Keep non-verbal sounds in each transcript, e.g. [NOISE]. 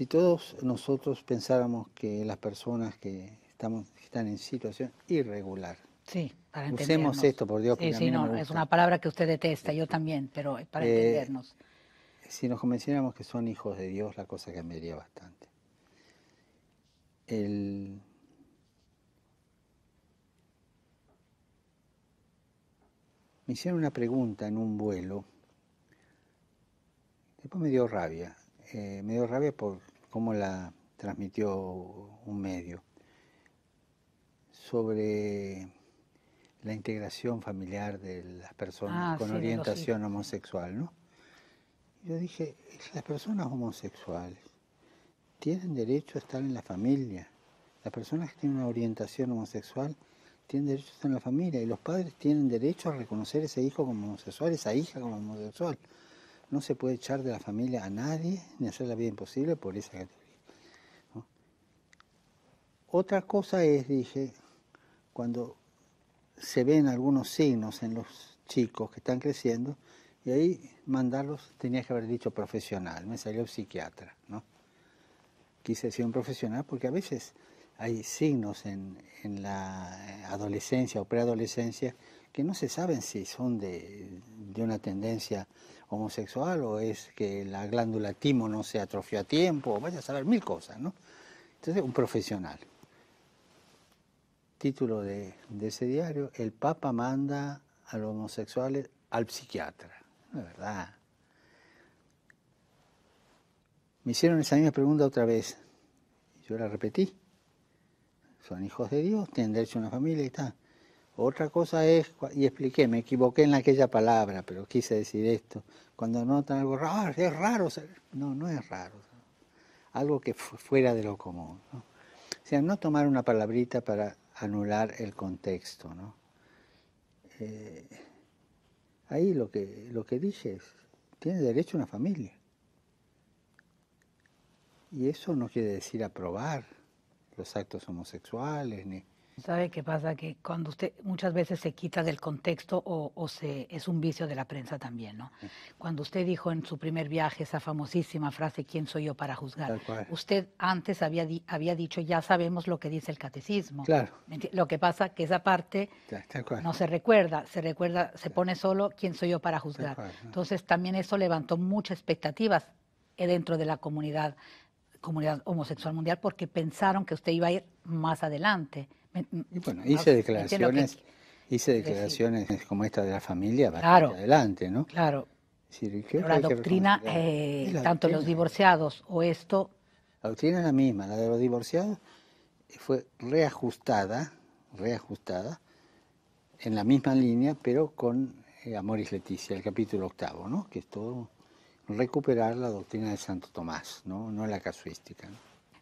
Si todos nosotros pensáramos que las personas que estamos, están en situación irregular, sí, para usemos esto, por Dios, sí, sí, no, es una palabra que usted detesta, yo también, pero para eh, entendernos. Si nos convenciéramos que son hijos de Dios, la cosa cambiaría bastante. Me hicieron una pregunta en un vuelo, después me dio rabia, eh, me dio rabia por como la transmitió un medio, sobre la integración familiar de las personas ah, con orientación homosexual, Yo dije, las personas homosexuales tienen derecho a estar en la familia. Las personas que tienen una orientación homosexual tienen derecho a estar en la familia y los padres tienen derecho a reconocer ese hijo como homosexual, esa hija como homosexual. No se puede echar de la familia a nadie ni hacer la vida imposible por esa categoría. Otra cosa es, dije, cuando se ven algunos signos en los chicos que están creciendo, y ahí mandarlos, tenía que haber dicho profesional, me salió psiquiatra, ¿no? Quise decir un profesional porque a veces hay signos en, en la adolescencia o preadolescencia que no se saben si son de, una tendencia homosexual o es que la glándula timo no se atrofió a tiempo, vaya a saber mil cosas, ¿no? Entonces, un profesional. Título de, ese diario, el Papa manda a los homosexuales al psiquiatra. Es verdad. Me hicieron esa misma pregunta otra vez. Yo la repetí. Son hijos de Dios, tienen derecho a una familia y tal. Otra cosa es, y expliqué, me equivoqué en aquella palabra, pero quise decir esto. Cuando notan algo raro, ah, es raro. No, no es raro. Algo que fuera de lo común. O sea, no tomar una palabrita para anular el contexto. Eh, ahí lo que, lo que dije es, tiene derecho una familia. Y eso no quiere decir aprobar los actos homosexuales, ni, ¿Sabe qué pasa? Que cuando usted muchas veces se quita del contexto o, se, es un vicio de la prensa también, ¿no? Cuando usted dijo en su primer viaje esa famosísima frase, ¿quién soy yo para juzgar? Usted antes había, había dicho, ya sabemos lo que dice el catecismo. Claro. Lo que pasa que esa parte no se recuerda, se recuerda, se pone solo, ¿quién soy yo para juzgar? Entonces también eso levantó muchas expectativas eh, dentro de la comunidad comunidad homosexual mundial porque pensaron que usted iba a ir más adelante. Y bueno, hice declaraciones, hice declaraciones como esta de la familia para adelante, ¿no? Claro. la eh, doctrina, tanto los divorciados o esto... La doctrina es la misma, la de los divorciados fue reajustada, reajustada, en la misma línea, pero con eh, Amor y Leticia, el capítulo octavo, ¿no? Que es todo recuperar la doctrina de Santo Tomás, no, no la casuística.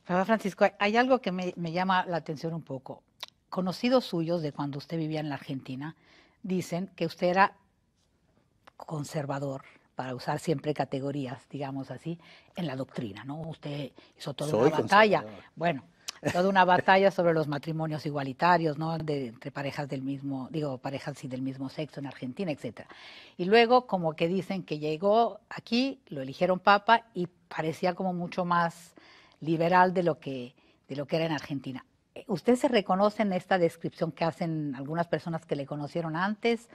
Papá Francisco, hay algo que me, llama la atención un poco. Conocidos suyos de cuando usted vivía en la Argentina dicen que usted era conservador, para usar siempre categorías, digamos así, en la doctrina, ¿no? Usted hizo todo de una batalla. Bueno, toda una batalla sobre los matrimonios igualitarios, ¿no? entre parejas del mismo, digo, parejas sí, del mismo sexo en Argentina, etcétera. Y luego, como que dicen que llegó aquí, lo eligieron papa y parecía como mucho más liberal de lo que, de lo que era en Argentina. Eh, ¿Usted se reconoce en esta descripción que hacen algunas personas que le conocieron antes?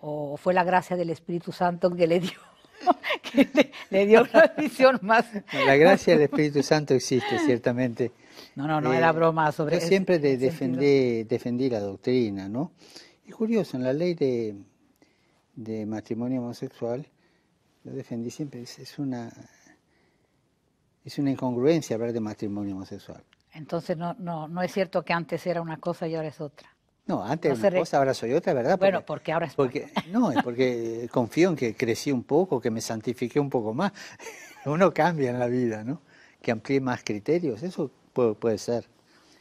¿O fue la gracia del Espíritu Santo que le dio [LAUGHS] que le, dio una [LAUGHS] visión más. La gracia del Espíritu Santo existe, ciertamente. No, no, no eh, era broma sobre eso. siempre de, defendí, la doctrina, ¿no? Y curioso, en la ley de, matrimonio homosexual, Lo defendí siempre, es, una, es una incongruencia hablar de matrimonio homosexual. Entonces no, no, no es cierto que antes era una cosa y ahora es otra. No, antes no una cosa, ahora soy otra, ¿verdad? bueno, porque ahora es porque, No, es porque [LAUGHS] confío en que crecí un poco, que me santifiqué un poco más. [LAUGHS] Uno cambia en la vida, ¿no? Que amplíe más criterios, eso puede, ser.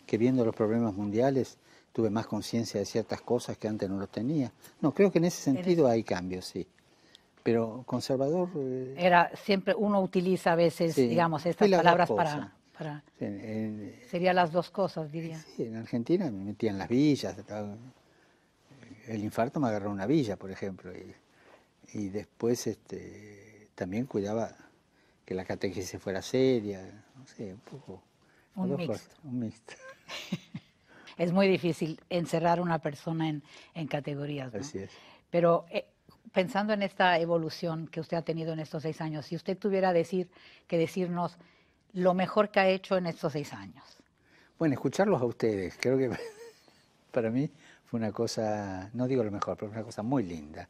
Que viendo los problemas mundiales tuve más conciencia de ciertas cosas que antes no lo tenía. No, creo que en ese sentido hay cambios, sí. Pero conservador... Eh, Era siempre, uno utiliza a veces, digamos, estas palabras para, sería las dos cosas, diría. Sí, en Argentina me metía en las villas. El infarto me agarró una villa, por ejemplo. Y, después este, también cuidaba que la se fuera seria. un poco. mixto. [LAUGHS] es muy difícil encerrar una persona en, categorías. Pero eh, pensando en esta evolución que usted ha tenido en estos seis años, si usted tuviera que decirnos lo mejor que ha hecho en estos seis años. Bueno, escucharlos a ustedes, creo que [LAUGHS] para mí fue una cosa, no digo lo mejor, pero una cosa muy linda.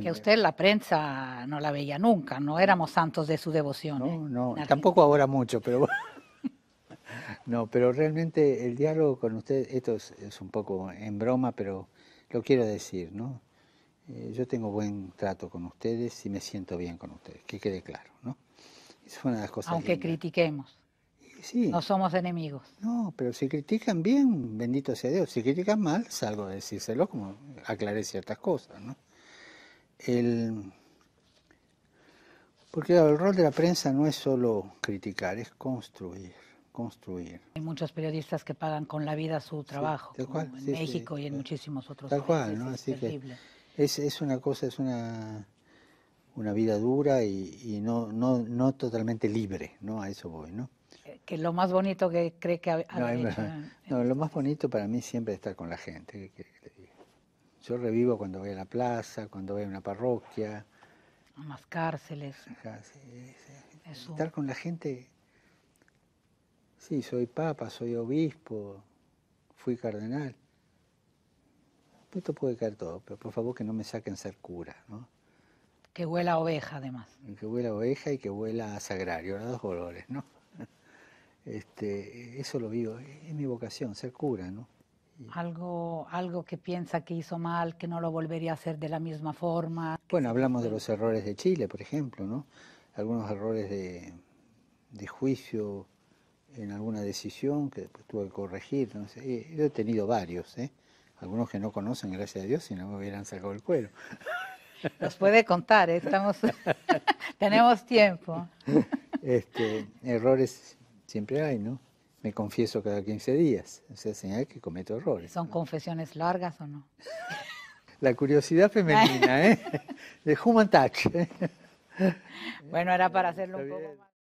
que usted la prensa no la veía nunca, no éramos santos de su devoción. No, ¿eh? no, tampoco ahora mucho, pero [LAUGHS] no, pero realmente el diálogo con ustedes, esto es, un poco en broma, pero lo quiero decir, ¿no? Eh, yo tengo buen trato con ustedes y me siento bien con ustedes, que quede claro, ¿no? Aunque critiquemos. No somos enemigos. No, pero si critican bien, bendito sea Dios. Si critican mal, salgo a decírselo, como aclaré ciertas cosas, ¿no? Porque el rol de la prensa no es solo criticar, es construir, construir. Hay muchos periodistas que pagan con la vida su trabajo, Tal cual, en México y en eh, muchísimos otros países. Tal cual, ¿no? que es una cosa, es una una vida dura y, no, no, no, totalmente libre, ¿no? A eso voy, ¿no? Eh, que lo más bonito que cree que ha, no, ¿eh? no, lo más bonito para mí siempre es estar con la gente. yo revivo cuando voy a la plaza, cuando voy a una parroquia. A más cárceles. Estar con la gente. Sí, soy papa, soy obispo, fui cardenal. Esto puede caer todo, pero por favor que no me saquen ser cura, ¿no? Que huela oveja, además. Que huela oveja y que huela a sagrario, los dos colores, ¿no? [LAUGHS] Este, eso lo vivo, es mi vocación, ser cura, ¿no? Algo, algo que piensa que hizo mal, que no lo volvería a hacer de la misma forma. Bueno, hablamos de los errores de Chile, por ejemplo, ¿no? Algunos errores de, juicio en alguna decisión que después tuve que corregir. No Yo he tenido varios, ¿eh? algunos que no conocen, gracias a Dios, si no me hubieran sacado el cuero. [LAUGHS] Nos puede contar, ¿eh? estamos, [LAUGHS] tenemos tiempo. Este, errores siempre hay, ¿no? Me confieso cada 15 días, o sea, señal que cometo errores. ¿Son confesiones largas o no? La curiosidad femenina, ¿eh? [LAUGHS] De Human Touch. ¿eh? Bueno, era para hacerlo un poco más.